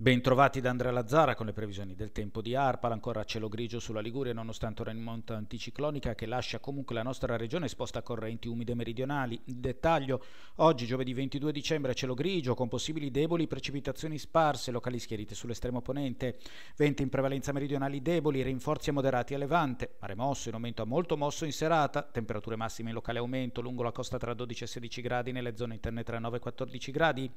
Bentrovati da Andrea Lazzara con le previsioni del tempo di Arpal, ancora cielo grigio sulla Liguria nonostante una rimonta anticiclonica che lascia comunque la nostra regione esposta a correnti umide meridionali. In dettaglio, oggi giovedì 22 dicembre cielo grigio con possibili deboli precipitazioni sparse, locali schierite sull'estremo ponente, venti in prevalenza meridionali deboli, rinforzi moderati a levante, mare mosso in aumento a molto mosso in serata, temperature massime in locale aumento lungo la costa tra 12 e 16 gradi nelle zone interne tra 9 e 14 gradi.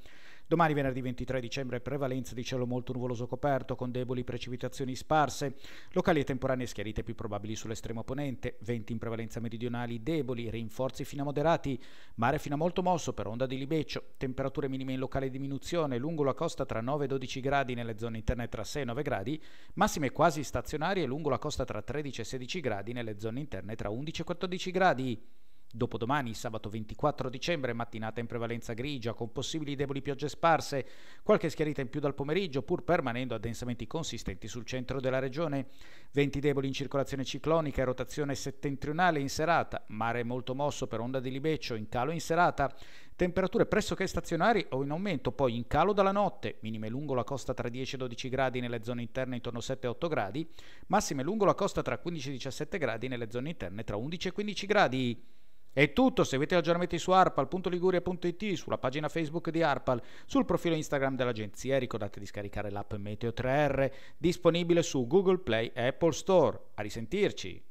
Domani venerdì 23 dicembre prevalenza di cielo molto nuvoloso coperto con deboli precipitazioni sparse, locali e temporanee schiarite più probabili sull'estremo ponente, venti in prevalenza meridionali deboli, rinforzi fino a moderati, mare fino a molto mosso per onda di libeccio, temperature minime in locale diminuzione lungo la costa tra 9 e 12 gradi nelle zone interne tra 6 e 9 gradi, massime quasi stazionarie lungo la costa tra 13 e 16 gradi nelle zone interne tra 11 e 14 gradi. Dopodomani, sabato 24 dicembre, mattinata in prevalenza grigia, con possibili deboli piogge sparse, qualche schiarita in più dal pomeriggio, pur permanendo addensamenti consistenti sul centro della regione. Venti deboli in circolazione ciclonica e rotazione settentrionale in serata, mare molto mosso per onda di libeccio, in calo in serata, temperature pressoché stazionari o in aumento, poi in calo dalla notte, minime lungo la costa tra 10 e 12 gradi nelle zone interne intorno ai 7-8 gradi, massime lungo la costa tra 15 e 17 gradi nelle zone interne tra 11 e 15 gradi. È tutto, seguite gli aggiornamenti su arpal.liguria.it, sulla pagina Facebook di Arpal, sul profilo Instagram dell'agenzia, ricordate di scaricare l'app Meteo 3R, disponibile su Google Play e Apple Store. A risentirci!